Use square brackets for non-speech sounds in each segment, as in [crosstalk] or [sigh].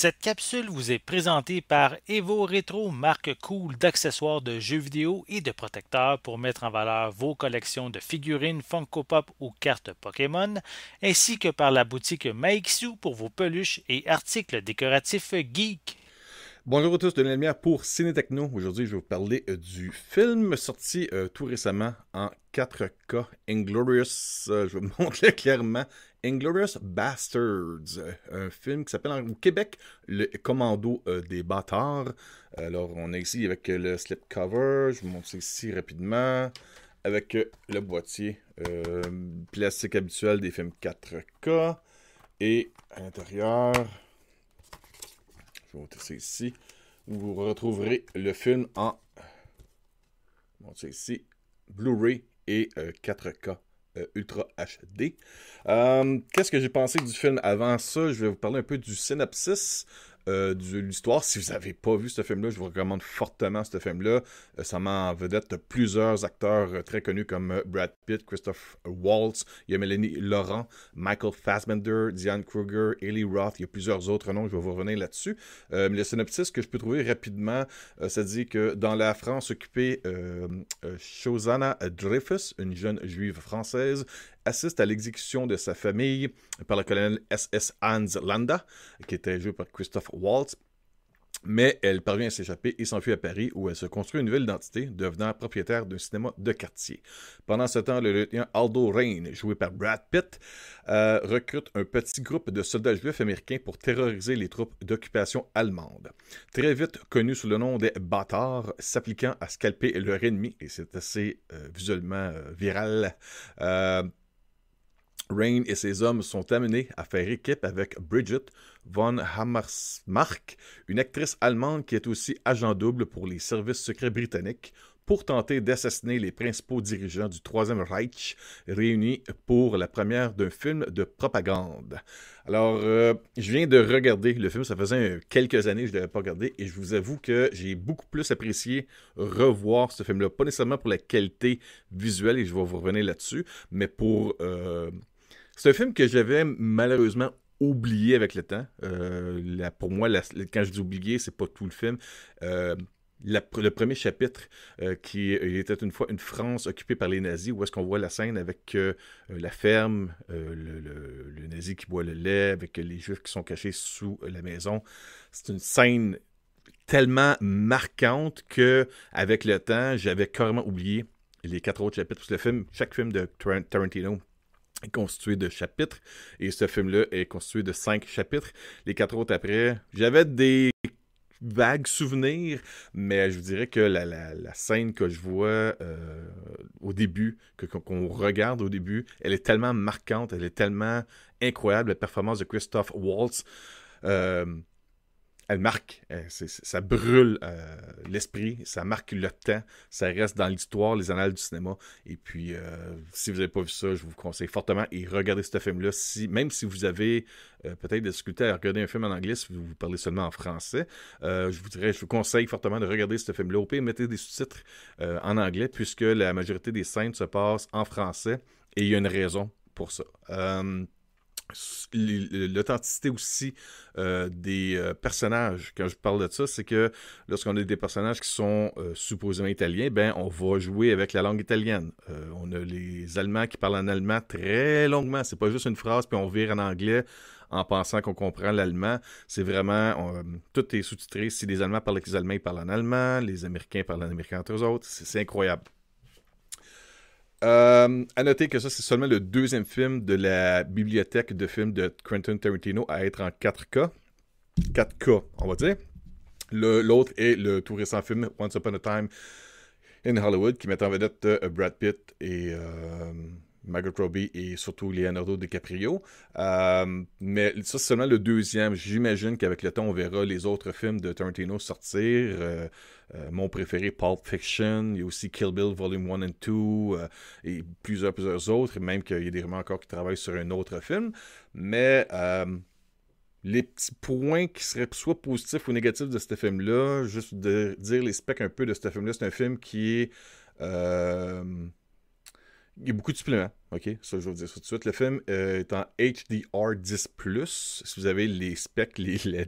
Cette capsule vous est présentée par Evo Retro, marque cool d'accessoires de jeux vidéo et de protecteurs pour mettre en valeur vos collections de figurines Funko Pop ou cartes Pokémon, ainsi que par la boutique Maixu pour vos peluches et articles décoratifs geek. Bonjour à tous de la lumière pour Ciné Techno. Aujourd'hui, je vais vous parler euh, du film sorti euh, tout récemment en 4K, Inglorious, euh, je vais [laughs] vous montrer clairement, Inglorious Bastards, un film qui s'appelle au Québec Le Commando des bâtards. Alors, on est ici avec le slipcover, je vous montre ici rapidement, avec le boîtier plastique habituel des films 4K, et à l'intérieur, je vais montrer ici. Vous retrouverez le film en ici Blu-ray et 4K euh, euh, Ultra HD. Euh, qu'est-ce que j'ai pensé du film avant ça? Je vais vous parler un peu du synopsis. Euh, de l'histoire. Si vous n'avez pas vu ce film-là, je vous recommande fortement ce film-là. Euh, ça ça m'en vedette plusieurs acteurs euh, très connus comme Brad Pitt, Christophe Waltz, il y a Mélanie Laurent, Michael Fassbender, Diane Kruger, Ellie Roth, il y a plusieurs autres noms, je vais vous revenir là-dessus. mais le synopsis que je peux trouver rapidement, ça dit que dans la France occupée, Shoshana Dreyfus, une jeune juive française, assiste à l'exécution de sa famille par le colonel SS Hans Landa, qui était joué par Christophe Waltz. Mais elle parvient à s'échapper et s'enfuit à Paris où elle se construit une nouvelle identité, devenant propriétaire d'un cinéma de quartier. Pendant ce temps, le lieutenant Aldo Rain, joué par Brad Pitt, euh, recrute un petit groupe de soldats juifs américains pour terroriser les troupes d'occupation allemande. Très vite connu sous le nom des bâtards, s'appliquant à scalper leur ennemi, et c'est assez euh, visuellement euh, viral Rain et ses hommes sont amenés à faire équipe avec Bridget von Hammersmark, une actrice allemande qui est aussi agent double pour les services secrets britanniques, pour tenter d'assassiner les principaux dirigeants du Troisième Reich réunis pour la première d'un film de propagande. Alors, euh, je viens de regarder le film, ça faisait quelques années que je ne l'avais pas regardé, et je vous avoue que j'ai beaucoup plus apprécié revoir ce film-là, pas nécessairement pour la qualité visuelle, et je vais vous revenir là-dessus, mais pour... Euh, c'est un film que j'avais malheureusement oublié avec le temps. Euh, pour moi, quand je dis oublié, c'est pas tout le film. Euh, le premier chapitre euh, qui était une fois une France occupée par les nazis, où est-ce qu'on voit la scène avec la ferme, le, nazi qui boit le lait, avec les juifs qui sont cachés sous la maison. C'est une scène tellement marquante que, avec le temps, j'avais carrément oublié les quatre autres chapitres. Parce le film, chaque film de Tarantino constitué de chapitres. Et ce film-là est constitué de cinq chapitres. Les quatre autres après, j'avais des vagues souvenirs, mais je vous dirais que la, scène que je vois euh, au début, que, qu'on regarde au début, elle est tellement marquante, elle est tellement incroyable, la performance de Christophe Waltz. Euh, elle marque, euh, ça brûle euh, l'esprit, ça marque le temps, ça reste dans l'histoire, les annales du cinéma. Et puis, euh, si vous n'avez pas vu ça, je vous conseille fortement et regardez ce film-là. Si, même si vous avez peut-être des difficultés à regarder un film en anglais, si vous, parlez seulement en français, je vous je vous conseille fortement de regarder ce film-là. Au pire, mettez des sous-titres en anglais puisque la majorité des scènes se passent en français et il y a une raison pour ça l'authenticité aussi euh, des euh, personnages. Quand je parle de ça, c'est que lorsqu'on a des personnages qui sont euh, supposément italiens, ben on va jouer avec la langue italienne. on a les Allemands qui parlent en allemand très longuement. C'est pas juste une phrase puis on vire en anglais en pensant qu'on comprend l'allemand. C'est vraiment tout est sous-titré. Si les Allemands parlent avec les Allemands, ils parlent en allemand. Les Américains parlent en américain entre eux autres. C'est incroyable. Euh, à noter que ça, c'est seulement le deuxième film de la bibliothèque de films de Quentin Tarantino à être en 4K. 4K, on va dire. L'autre est le tout récent film Once Upon a Time in Hollywood qui met en vedette euh, Brad Pitt et euh, Margot Robbie et surtout Leonardo DiCaprio. Euh, mais ça, c'est seulement le deuxième. J'imagine qu'avec le temps, on verra les autres films de Tarantino sortir. Euh, euh, mon préféré, Pulp Fiction. Il y a aussi Kill Bill Volume 1 and 2 et plusieurs, plusieurs autres. Même qu'il y a des rumeurs encore qui travaillent sur un autre film. Mais les petits points qui seraient soit positifs ou négatifs de ce film-là, juste de dire les specs un peu de ce film-là, c'est un film qui est il y a beaucoup de suppléments. OK, ça, je vais vous dire ça tout de suite. Le film euh, est en HDR10+. Si vous avez les specs, les,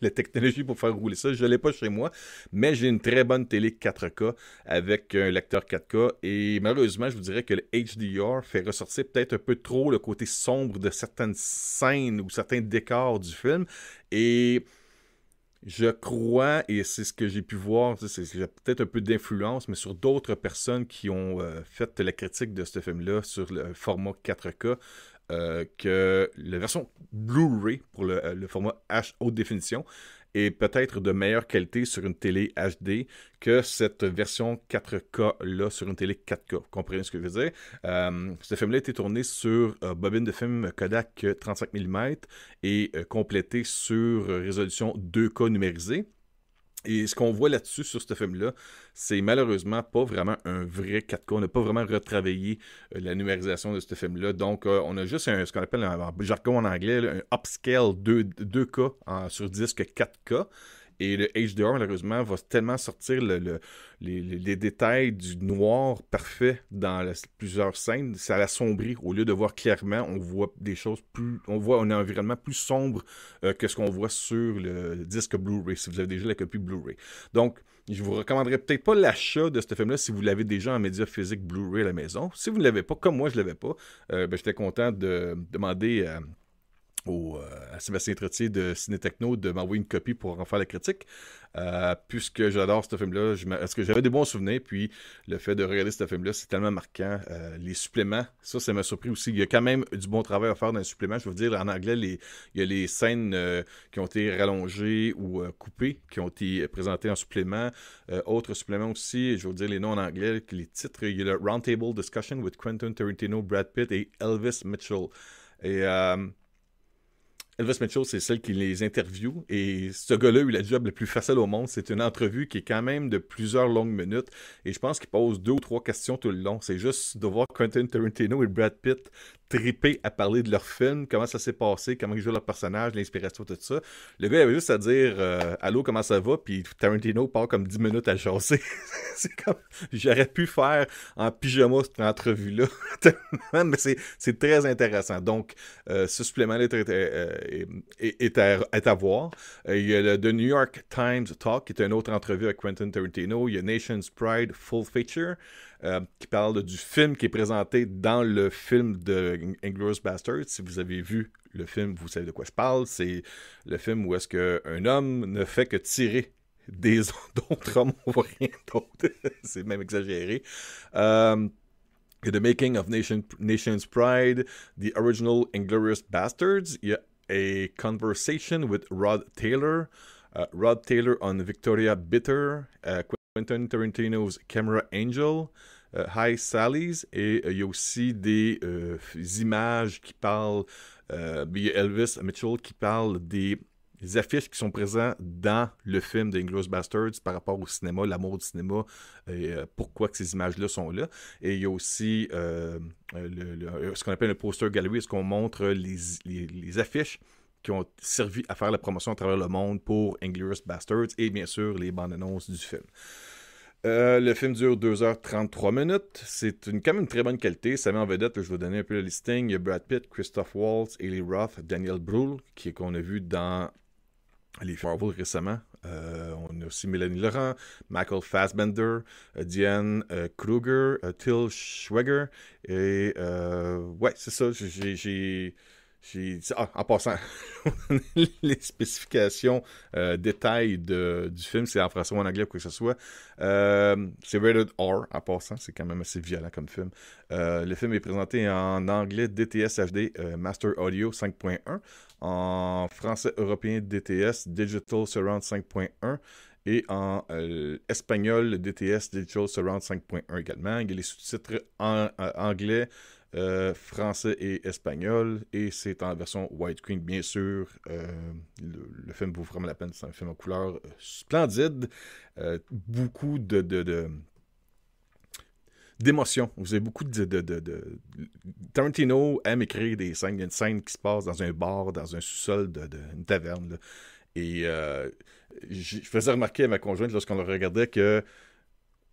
les, technologies pour faire rouler ça, je ne l'ai pas chez moi, mais j'ai une très bonne télé 4K avec un lecteur 4K. Et malheureusement, je vous dirais que le HDR fait ressortir peut-être un peu trop le côté sombre de certaines scènes ou certains décors du film. Et je crois, et c'est ce que j'ai pu voir, j'ai peut-être un peu d'influence, mais sur d'autres personnes qui ont euh, fait la critique de ce film-là sur le format 4K, euh, que la version Blu-ray pour le, euh, le, format H haute définition et peut-être de meilleure qualité sur une télé HD que cette version 4K-là sur une télé 4K. Vous comprenez ce que je veux dire? Euh, ce film-là a été tourné sur euh, bobine de film Kodak 35 euh, mm et complété sur résolution 2K numérisée. Et ce qu'on voit là-dessus, sur ce film-là, c'est malheureusement pas vraiment un vrai 4K. On n'a pas vraiment retravaillé euh, la numérisation de ce film-là. Donc, euh, on a juste ce qu'on appelle, en jargon en anglais, un upscale 2, 2K sur disque 4K. Et le HDR, malheureusement, va tellement sortir les, détails du noir parfait dans plusieurs scènes, ça l'assombrit. Au lieu de voir clairement, on voit des choses plus. On voit un environnement plus sombre euh, que ce qu'on voit sur le disque Blu-ray, si vous avez déjà la copie Blu-ray. Donc, je vous recommanderais peut-être pas l'achat de ce film-là si vous l'avez déjà en média physique Blu-ray à la maison. Si vous ne l'avez pas, comme moi je ne l'avais pas, euh, ben, j'étais content de demander à au, euh, à Sébastien Trottier de Ciné de m'envoyer une copie pour en faire la critique. Euh, puisque j'adore ce film-là, parce que j'avais des bons souvenirs, puis le fait de regarder ce film-là, c'est tellement marquant. Euh, les suppléments, ça, ça m'a surpris aussi. Il y a quand même du bon travail à faire dans les suppléments. Je veux dire, en anglais, il y a les scènes qui ont été rallongées ou coupées, qui ont été présentées en supplément. autres suppléments aussi, je veux dire les noms en anglais, les titres, il y a le Roundtable Discussion with Quentin Tarantino, Brad Pitt et Elvis Mitchell. Et Elvis Mitchell, c'est celle qui les interviewe. Et ce gars-là a eu la job le plus facile au monde. C'est une entrevue qui est quand même de plusieurs longues minutes. Et je pense qu'il pose deux ou trois questions tout le long. C'est juste de voir Quentin Tarantino et Brad Pitt tripé à parler de leur film, comment ça s'est passé, comment ils jouent leur personnage, l'inspiration, tout ça. Le gars, avait juste à dire euh, Allô, comment ça va Puis Tarantino part comme 10 minutes à chasser. [laughs] c'est comme. J'aurais pu faire en pyjama cette entrevue-là. [laughs] Mais c'est très intéressant. Donc, euh, ce supplément euh, est, à, voir. Il y a le The New York Times Talk, qui est une autre entrevue avec Quentin Tarantino. Il y a Nation's Pride Full Feature. Euh, qui parle du film qui est présenté dans le film de Inglourious Bastards*. Si vous avez vu le film, vous savez de quoi je parle. C'est le film où est-ce qu'un homme ne fait que tirer des [laughs] autres hommes, on voit rien d'autre. [laughs] C'est même exagéré. Euh, The Making of Nation's Pride, The Original Inglorious Bastards, il y a Conversation with Rod Taylor, euh, Rod Taylor on Victoria Bitter, euh, Quentin Tarantino's Camera Angel, euh, Hi Sally's, et euh, il y a aussi des euh, images qui parlent, il y Elvis Mitchell qui parle des affiches qui sont présentes dans le film d'Inglorious Bastards par rapport au cinéma, l'amour du cinéma, et pourquoi que ces images-là sont là. Et il y a aussi ce qu'on appelle le poster gallery, ce qu'on montre les, affiches qui ont servi à faire la promotion à travers le monde pour Inglourious Bastards et bien sûr les bandes annonces du film. Euh, le film dure 2h33 minutes. C'est une, quand même une très bonne qualité. Ça met en vedette, je vais vous donner un peu le listing. Il y a Brad Pitt, Christoph Waltz, Eli Roth, Daniel Brühl, qui est qu'on a vu dans les Marvel récemment. Euh, on a aussi Mélanie Laurent, Michael Fassbender, euh, Diane Kruger, Till Schweiger. Et ouais, c'est ça. j'ai ah, en passant, [laughs] les spécifications, euh, détails du film, c'est en français ou en anglais ou quoi que ce soit. Euh, c'est rated R, en passant, c'est quand même assez violent comme film. Euh, le film est présenté en anglais DTS HD Master Audio 5.1, en français européen DTS Digital Surround 5.1 et en espagnol, DTS Digital Surround 5.1 également. Il y a les sous-titres en, anglais euh, français et espagnol, et c'est en version White Queen, bien sûr. Euh, le, film vaut vraiment la peine, c'est un film en couleur euh, splendide, beaucoup de, de, d'émotion. Vous avez beaucoup de, de, Tarantino aime écrire des scènes. Il y a une scène qui se passe dans un bar, dans un sous-sol d'une taverne. Et je faisais remarquer à ma conjointe lorsqu'on le regardait que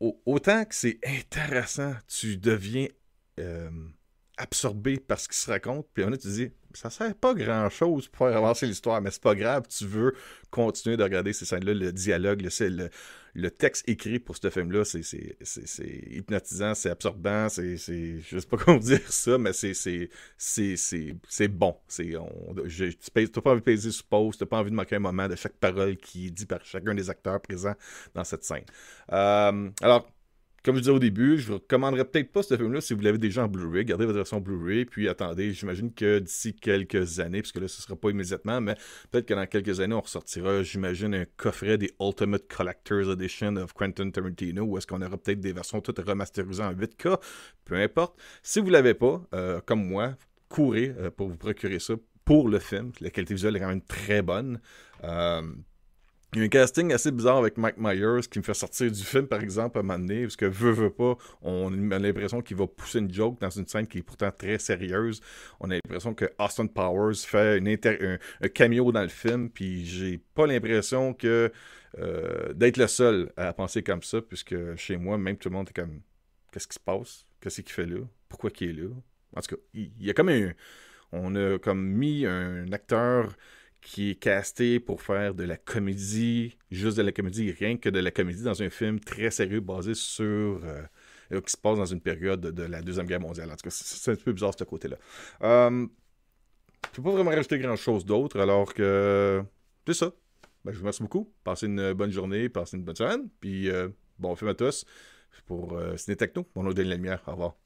autant que c'est intéressant, tu deviens absorbé par ce qui se raconte. Puis à un tu dis, ça sert pas grand chose pour faire avancer l'histoire, mais c'est pas grave, tu veux continuer de regarder ces scènes-là, le dialogue, le, le, texte écrit pour ce film-là, c'est hypnotisant, c'est absorbant, c'est. Je sais pas [laughs] comment dire ça, mais c'est bon. tu n'as pas envie de payer pause, tu n'as pas envie de manquer un moment de chaque parole qui est dit par chacun des acteurs présents dans cette scène. Euh, alors, comme je disais au début, je vous recommanderais peut-être pas ce film-là si vous l'avez déjà en Blu-ray. Gardez votre version Blu-ray, puis attendez, j'imagine que d'ici quelques années, puisque là, ce ne sera pas immédiatement, mais peut-être que dans quelques années, on ressortira, j'imagine, un coffret des Ultimate Collector's Edition of Quentin Tarantino, où est-ce qu'on aura peut-être des versions toutes remasterisées en 8K, peu importe. Si vous l'avez pas, euh, comme moi, courez euh, pour vous procurer ça pour le film. La qualité visuelle est quand même très bonne. Euh, il y a un casting assez bizarre avec Mike Myers qui me fait sortir du film, par exemple, à un moment donné, parce que veut, veut pas, on a l'impression qu'il va pousser une joke dans une scène qui est pourtant très sérieuse. On a l'impression que Austin Powers fait un, cameo dans le film, puis j'ai pas l'impression que euh, d'être le seul à penser comme ça, puisque chez moi, même tout le monde est comme Qu'est-ce qui se passe? Qu'est-ce qu'il fait là? Pourquoi qu'il est là? En tout cas, il y a comme un. On a comme mis un acteur qui est casté pour faire de la comédie, juste de la comédie, rien que de la comédie dans un film très sérieux basé sur. ce euh, qui se passe dans une période de la Deuxième Guerre mondiale. En tout cas, c'est un peu bizarre ce côté-là. Euh, je ne peux pas vraiment rajouter grand-chose d'autre, alors que c'est ça. Ben, je vous remercie beaucoup. Passez une bonne journée, passez une bonne semaine, puis euh, bon film à tous pour Ciné Techno. On a donné la Lumière. Au revoir.